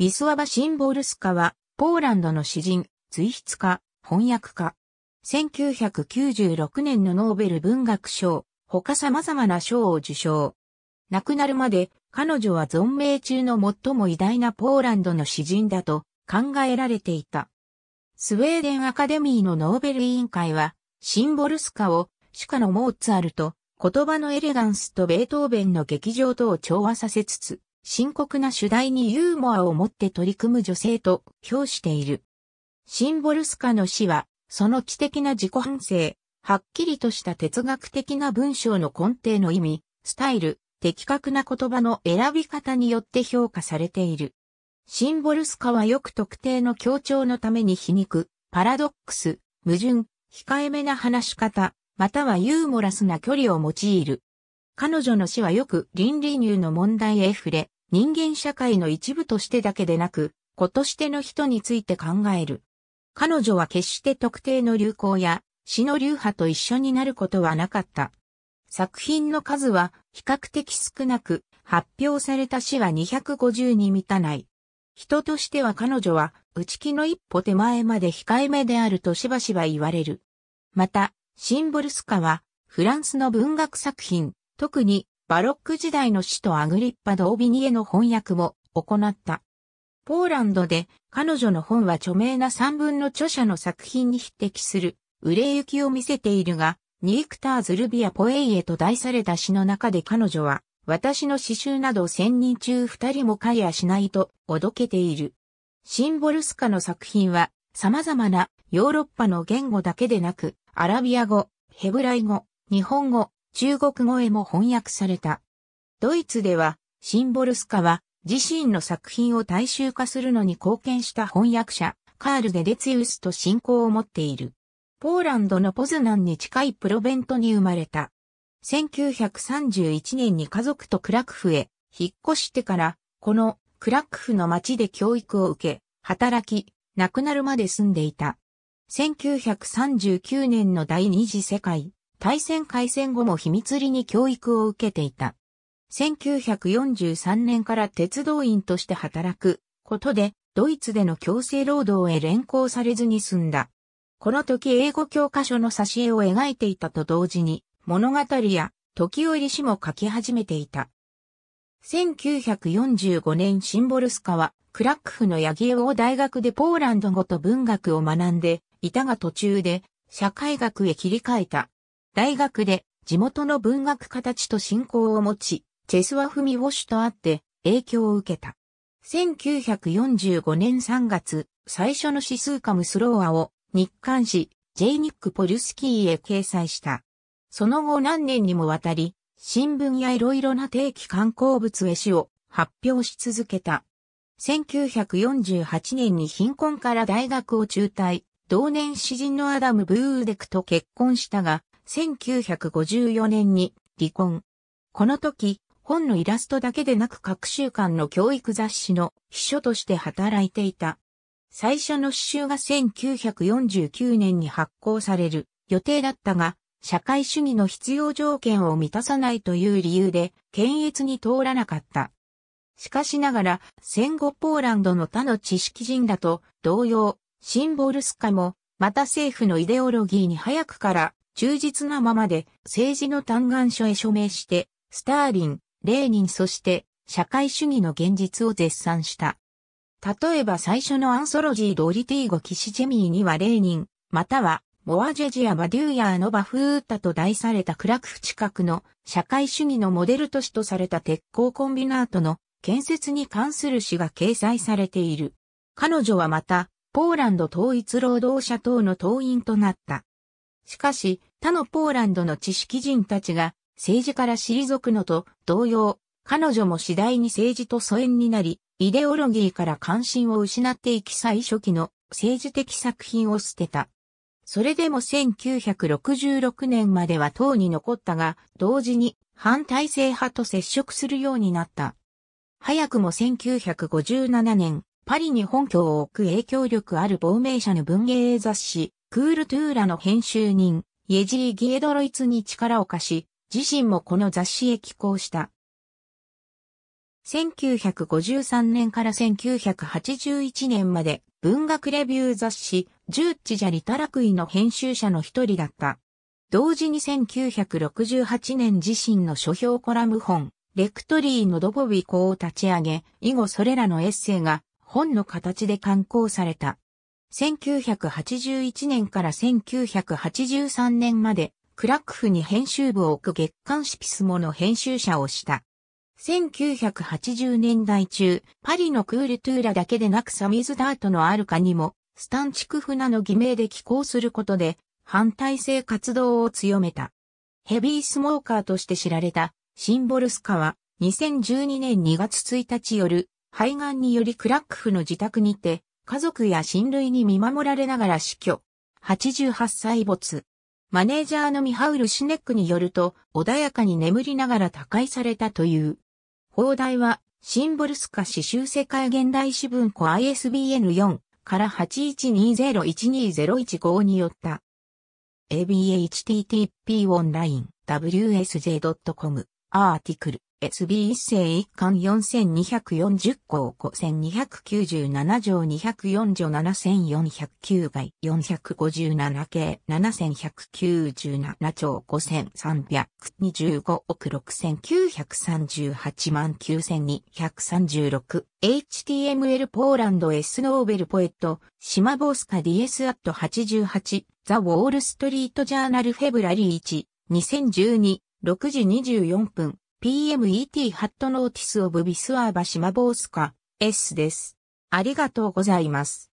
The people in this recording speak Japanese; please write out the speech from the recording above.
ビスワバ・シンボルスカは、ポーランドの詩人、随筆家、翻訳家。1996年のノーベル文学賞、他様々な賞を受賞。亡くなるまで、彼女は存命中の最も偉大なポーランドの詩人だと考えられていた。スウェーデンアカデミーのノーベル委員会は、シンボルスカを、主家のモーツァルト、言葉のエレガンスとベートーベンの劇場とを調和させつつ、深刻な主題にユーモアを持って取り組む女性と評している。シンボルスカの詩は、その知的な自己反省、はっきりとした哲学的な文章の根底の意味、スタイル、的確な言葉の選び方によって評価されている。シンボルスカはよく特定の強調のために皮肉、パラドックス、矛盾、控えめな話し方、またはユーモラスな距離を用いる。彼女の詩はよく倫理入の問題へ触れ、人間社会の一部としてだけでなく、子としての人について考える。彼女は決して特定の流行や詩の流派と一緒になることはなかった。作品の数は比較的少なく、発表された詩は250に満たない。人としては彼女は内気の一歩手前まで控えめであるとしばしば言われる。また、シンボルスカはフランスの文学作品、特にバロック時代の詩とアグリッパ・ドービニエの翻訳も行った。ポーランドで彼女の本は著名な三文の著者の作品に匹敵する売れ行きを見せているが、ニークター・ズルビア・ポエイエと題された詩の中で彼女は、私の詩集など千人中二人も会やしないとおどけている。シンボルスカの作品は様々なヨーロッパの言語だけでなく、アラビア語、ヘブライ語、日本語、中国語へも翻訳された。ドイツでは、シンボルスカは自身の作品を大衆化するのに貢献した翻訳者、カール・デデツィウスと信仰を持っている。ポーランドのポズナンに近いプロベントに生まれた。1931年に家族とクラクフへ引っ越してから、このクラクフの町で教育を受け、働き、亡くなるまで住んでいた。1939年の第二次世界大戦開戦後も秘密裏に教育を受けていた。1943年から鉄道員として働くことで、ドイツでの強制労働へ連行されずに済んだ。この時英語教科書の挿絵を描いていたと同時に、物語や時折詩も書き始めていた。1945年シンボルスカは、クラックフのヤギエを大学でポーランド語と文学を学んでいたが途中で社会学へ切り替えた。大学で地元の文学家たちと信仰を持ち、チェスワフミウォシュと会って影響を受けた。1945年3月、最初の指数ムスローアを日刊誌ジェイニック・ポリュスキーへ掲載した。その後何年にもわたり、新聞や色々な定期刊行物絵師を発表し続けた。1948年に貧困から大学を中退、同年詩人のアダム・ブーデクと結婚したが、1954年に離婚。この時、本のイラストだけでなく各週間の教育雑誌の秘書として働いていた。最初の詩集が1949年に発行される予定だったが、社会主義の必要条件を満たさないという理由で、検閲に通らなかった。しかしながら、戦後ポーランドの他の知識人らと同様、シンボルスカも、また政府のイデオロギーに早くから忠実なままで政治の嘆願書へ署名して、スターリン、レーニンそして社会主義の現実を絶賛した。例えば最初のアンソロジードリティーゴ騎士ジェミーにはレーニン、またはモアジェジア・バデューヤーのバフーッタと題されたクラクフ近くの社会主義のモデル都市とされた鉄鋼コンビナートの建設に関する詩が掲載されている。彼女はまた、ポーランド統一労働者党の党員となった。しかし、他のポーランドの知識人たちが政治から退くのと同様、彼女も次第に政治と疎遠になり、イデオロギーから関心を失っていき最初期の政治的作品を捨てた。それでも1966年までは党に残ったが、同時に反体制派と接触するようになった。早くも1957年、パリに本拠を置く影響力ある亡命者の文芸雑誌、クールトゥーラの編集人、イェジー・ギエドロイツに力を貸し、自身もこの雑誌へ寄稿した。1953年から1981年まで文学レビュー雑誌、ジュッチジャリタラクイの編集者の一人だった。同時に1968年自身の書評コラム本、レクトリーのドボビコを立ち上げ、以後それらのエッセイが本の形で刊行された。1981年から1983年まで、クラックフに編集部を置く月刊シピスモの編集者をした。1980年代中、パリのクールトゥーラだけでなくサミズダートのアルカにも、スタンチクフナの偽名で寄稿することで、反体制活動を強めた。ヘビースモーカーとして知られた、シンボルスカは、2012年2月1日夜、肺がんによりクラックフの自宅にて、家族や親類に見守られながら死去。88歳没。マネージャーのミハウル・シネックによると、穏やかに眠りながら他界されたという。放題は、シンボルスカ刺繍世界現代史文庫 ISBN4 から81201201によった。abhttp オンライン wsj.com アーティクル s b 一世一巻4240項5297条204条7409外457系7197兆5325億6938万9236 HTML ポーランド S ノーベルポエット、シマボースカ DS アット88、ザ・ウォール・ストリート・ジャーナル・フェブラリー1、2012、6時24分、PMET ハットノーティスオブビスアーバシマボースカ S です。ありがとうございます。